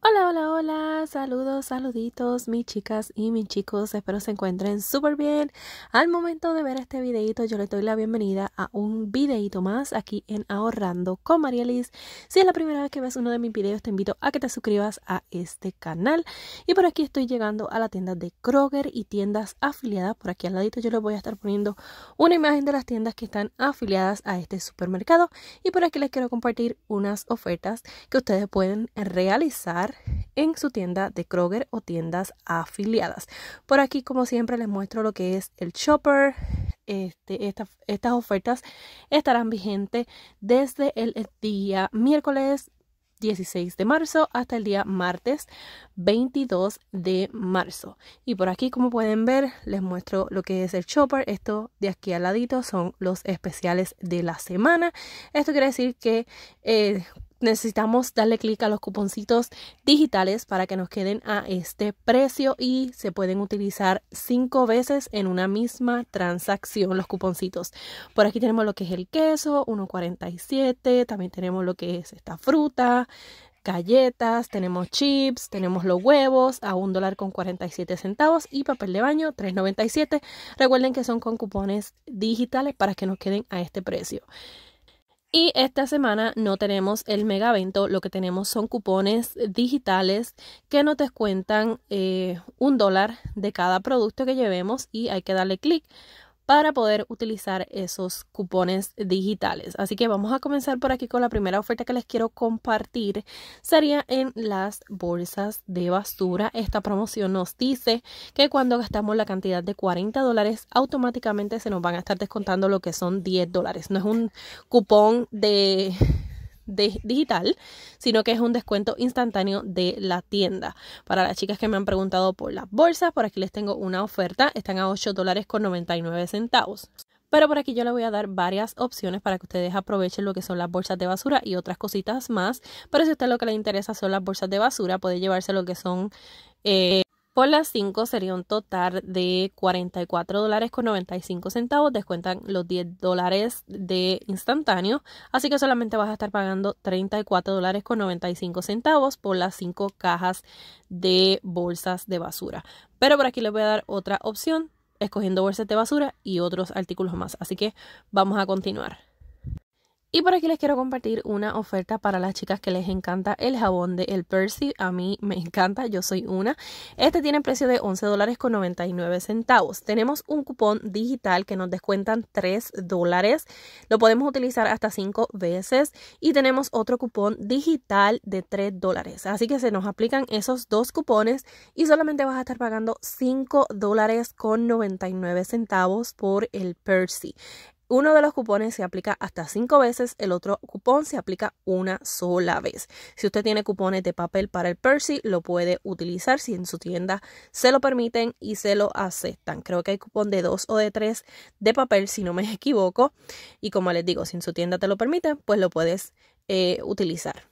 Hola, hola, hola, saludos, saluditos, mis chicas y mis chicos, espero se encuentren súper bien. Al momento de ver este videito, yo les doy la bienvenida a un videito más aquí en Ahorrando con María Liz. Si es la primera vez que ves uno de mis videos, te invito a que te suscribas a este canal. Y por aquí estoy llegando a la tienda de Kroger y tiendas afiliadas. Por aquí al ladito yo les voy a estar poniendo una imagen de las tiendas que están afiliadas a este supermercado. Y por aquí les quiero compartir unas ofertas que ustedes pueden realizar en su tienda de Kroger o tiendas afiliadas. Por aquí, como siempre, les muestro lo que es el shopper. Este, estas ofertas estarán vigentes desde el día miércoles 16 de marzo hasta el día martes 22 de marzo. Y por aquí, como pueden ver, les muestro lo que es el shopper. Esto de aquí al ladito son los especiales de la semana. Esto quiere decir que eh, necesitamos darle clic a los cuponcitos digitales para que nos queden a este precio y se pueden utilizar cinco veces en una misma transacción los cuponcitos. Por aquí tenemos lo que es el queso, 1.47, también tenemos lo que es esta fruta, galletas, tenemos chips, tenemos los huevos a un dólar con 47 centavos y papel de baño 3.97. Recuerden que son con cupones digitales para que nos queden a este precio. Y esta semana no tenemos el mega evento, lo que tenemos son cupones digitales que nos descuentan eh, un dólar de cada producto que llevemos y hay que darle clic para poder utilizar esos cupones digitales. Así que vamos a comenzar por aquí con la primera oferta que les quiero compartir. Sería en las bolsas de basura. Esta promoción nos dice que cuando gastamos la cantidad de 40 dólares, automáticamente se nos van a estar descontando lo que son 10 dólares. No es un cupón de digital, sino que es un descuento instantáneo de la tienda. Para las chicas que me han preguntado por las bolsas, por aquí les tengo una oferta, están a 8 dólares con 99 centavos. Pero por aquí yo les voy a dar varias opciones para que ustedes aprovechen lo que son las bolsas de basura y otras cositas más. Pero si a usted lo que le interesa son las bolsas de basura, puede llevarse lo que son eh, por las 5 sería un total de 44 dólares con 95 centavos. Descuentan los 10 dólares de instantáneo. Así que solamente vas a estar pagando 34 dólares con 95 centavos por las 5 cajas de bolsas de basura. Pero por aquí les voy a dar otra opción escogiendo bolsas de basura y otros artículos más. Así que vamos a continuar. Y por aquí les quiero compartir una oferta para las chicas que les encanta el jabón de El Percy. A mí me encanta, yo soy una. Este tiene precio de $11.99. dólares con centavos. Tenemos un cupón digital que nos descuentan 3 dólares. Lo podemos utilizar hasta 5 veces. Y tenemos otro cupón digital de 3 dólares. Así que se nos aplican esos dos cupones y solamente vas a estar pagando $5.99 dólares con centavos por El Percy. Uno de los cupones se aplica hasta cinco veces, el otro cupón se aplica una sola vez. Si usted tiene cupones de papel para el Percy, lo puede utilizar si en su tienda se lo permiten y se lo aceptan. Creo que hay cupón de dos o de tres de papel, si no me equivoco. Y como les digo, si en su tienda te lo permiten, pues lo puedes eh, utilizar.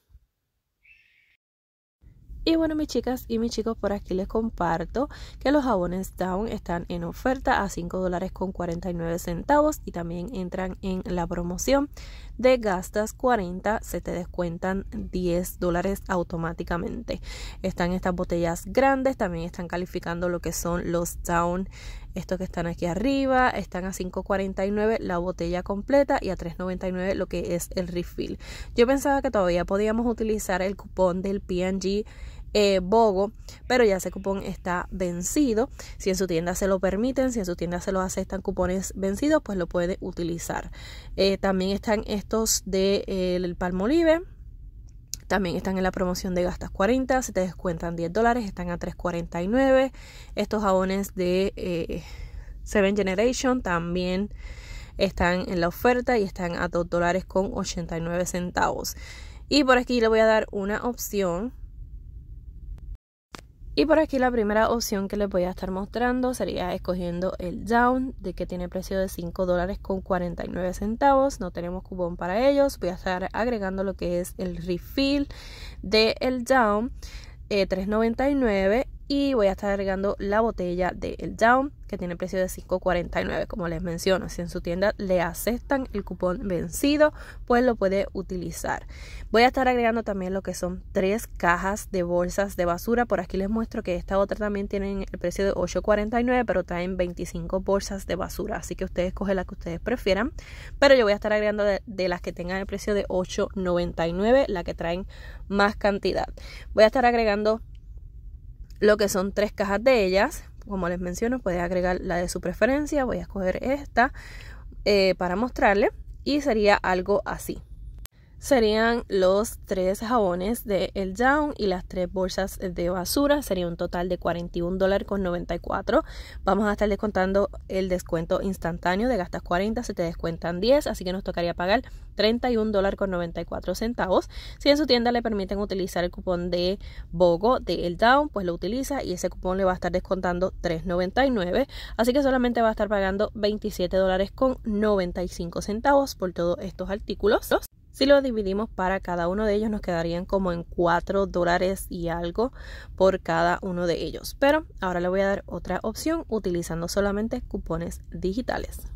Y bueno, mis chicas y mis chicos, por aquí les comparto que los jabones Down están en oferta a 5 dólares con 49 centavos y también entran en la promoción de gastas 40, se te descuentan 10 dólares automáticamente. Están estas botellas grandes, también están calificando lo que son los Down estos que están aquí arriba están a 5.49 la botella completa y a 3.99 lo que es el refill. Yo pensaba que todavía podíamos utilizar el cupón del P&G eh, Bogo, pero ya ese cupón está vencido. Si en su tienda se lo permiten, si en su tienda se lo aceptan cupones vencidos, pues lo puede utilizar. Eh, también están estos del de, eh, Palmolive también están en la promoción de gastas 40, se te descuentan 10 dólares, están a 3.49. Estos jabones de eh, Seven Generation también están en la oferta y están a 2 dólares con 89 centavos. Y por aquí le voy a dar una opción y por aquí la primera opción que les voy a estar mostrando sería escogiendo el down de que tiene precio de $5.49. dólares con 49 centavos. No tenemos cupón para ellos. Voy a estar agregando lo que es el refill del el down. 3.99 eh, y voy a estar agregando la botella de El Down que tiene precio de 5.49 como les menciono si en su tienda le aceptan el cupón vencido pues lo puede utilizar voy a estar agregando también lo que son tres cajas de bolsas de basura por aquí les muestro que esta otra también tienen el precio de 8.49 pero traen 25 bolsas de basura así que ustedes cogen la que ustedes prefieran pero yo voy a estar agregando de, de las que tengan el precio de 8.99 la que traen más cantidad voy a estar agregando lo que son tres cajas de ellas. Como les menciono, puedes agregar la de su preferencia. Voy a escoger esta eh, para mostrarle. Y sería algo así serían los tres jabones de El Down y las tres bolsas de basura. Sería un total de $41.94, dólares con Vamos a estar descontando el descuento instantáneo de gastas 40, se te descuentan 10, así que nos tocaría pagar $31.94, dólares con centavos. Si en su tienda le permiten utilizar el cupón de BOGO de El Down, pues lo utiliza y ese cupón le va a estar descontando 3.99. Así que solamente va a estar pagando $27.95 dólares con centavos por todos estos artículos. Si lo dividimos para cada uno de ellos nos quedarían como en 4 dólares y algo por cada uno de ellos. Pero ahora le voy a dar otra opción utilizando solamente cupones digitales.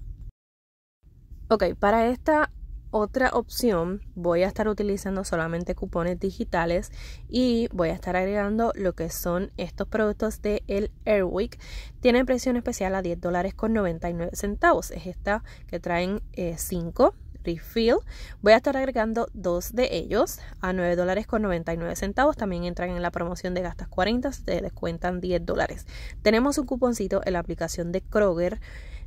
Ok, para esta otra opción voy a estar utilizando solamente cupones digitales y voy a estar agregando lo que son estos productos de el Airwick. Tienen precio especial a 10 dólares con 99 centavos. Es esta que traen 5. Eh, Refill. Voy a estar agregando dos de ellos a 9 dólares con 99 centavos. También entran en la promoción de gastas 40, se les cuentan 10 dólares. Tenemos un cuponcito en la aplicación de Kroger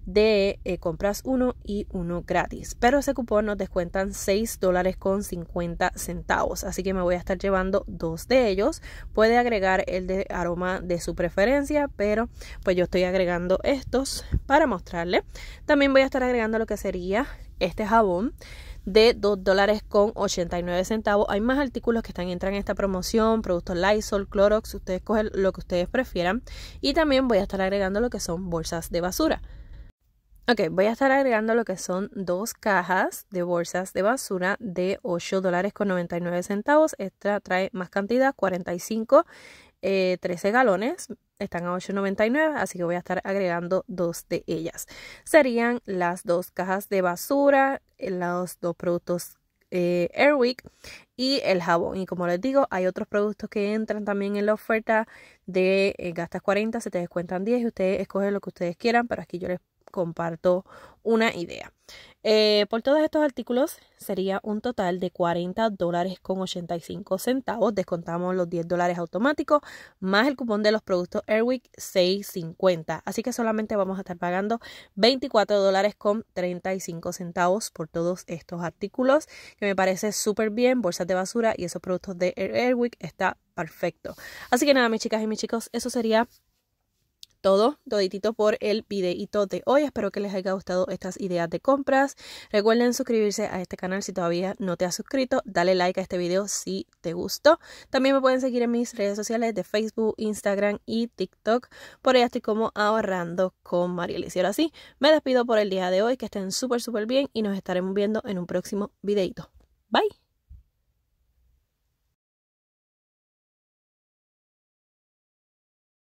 de eh, compras uno y uno gratis. Pero ese cupón nos descuentan 6 dólares con 50 centavos. Así que me voy a estar llevando dos de ellos. Puede agregar el de aroma de su preferencia, pero pues yo estoy agregando estos para mostrarle. También voy a estar agregando lo que sería este jabón de 2.89 dólares con 89 centavos. Hay más artículos que están entran en esta promoción, productos Lysol, Clorox, ustedes cogen lo que ustedes prefieran. Y también voy a estar agregando lo que son bolsas de basura. Ok, voy a estar agregando lo que son dos cajas de bolsas de basura de 8 dólares con 99 centavos. Esta trae más cantidad, 45, 13 eh, galones. Están a 8.99, así que voy a estar agregando dos de ellas. Serían las dos cajas de basura, eh, los dos productos eh, Airwick y el jabón. Y como les digo, hay otros productos que entran también en la oferta de eh, gastas 40, se te descuentan 10 y ustedes escogen lo que ustedes quieran, pero aquí yo les comparto una idea. Eh, por todos estos artículos sería un total de 40 dólares con 85 centavos. Descontamos los 10 dólares automáticos más el cupón de los productos Airwick 6.50. Así que solamente vamos a estar pagando 24 dólares con 35 centavos por todos estos artículos que me parece súper bien. Bolsas de basura y esos productos de Airwick está perfecto. Así que nada, mis chicas y mis chicos, eso sería todo, toditito por el videito de hoy. Espero que les haya gustado estas ideas de compras. Recuerden suscribirse a este canal si todavía no te has suscrito. Dale like a este video si te gustó. También me pueden seguir en mis redes sociales de Facebook, Instagram y TikTok. Por ahí estoy como ahorrando con María Y ahora sí, me despido por el día de hoy. Que estén súper, súper bien y nos estaremos viendo en un próximo videito. Bye.